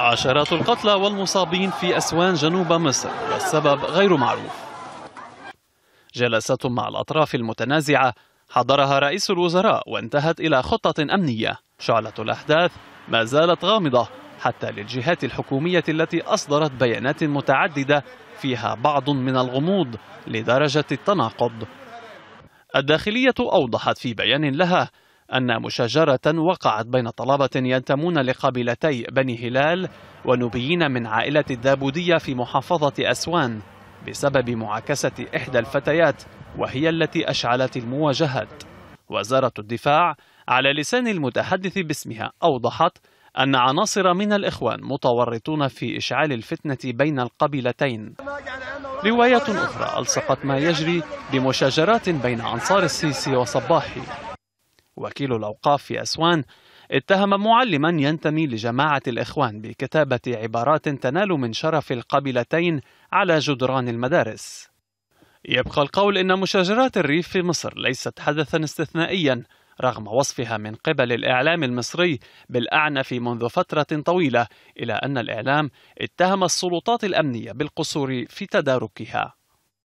عشرات القتلى والمصابين في أسوان جنوب مصر والسبب غير معروف جلسة مع الأطراف المتنازعة حضرها رئيس الوزراء وانتهت إلى خطة أمنية شعلة الأحداث ما زالت غامضة حتى للجهات الحكومية التي أصدرت بيانات متعددة فيها بعض من الغموض لدرجة التناقض الداخلية أوضحت في بيان لها أن مشاجرة وقعت بين طلبة ينتمون لقبيلتي بني هلال ونوبيين من عائلة الدابودية في محافظة أسوان بسبب معاكسة إحدى الفتيات وهي التي أشعلت المواجهات وزارة الدفاع على لسان المتحدث باسمها أوضحت أن عناصر من الإخوان متورطون في إشعال الفتنة بين القبيلتين رواية أخرى ألصقت ما يجري بمشاجرات بين أنصار السيسي وصباحي وكيل الأوقاف في أسوان اتهم معلما ينتمي لجماعة الإخوان بكتابة عبارات تنال من شرف القبيلتين على جدران المدارس يبقى القول إن مشاجرات الريف في مصر ليست حدثا استثنائيا رغم وصفها من قبل الإعلام المصري بالأعنف منذ فترة طويلة إلى أن الإعلام اتهم السلطات الأمنية بالقصور في تداركها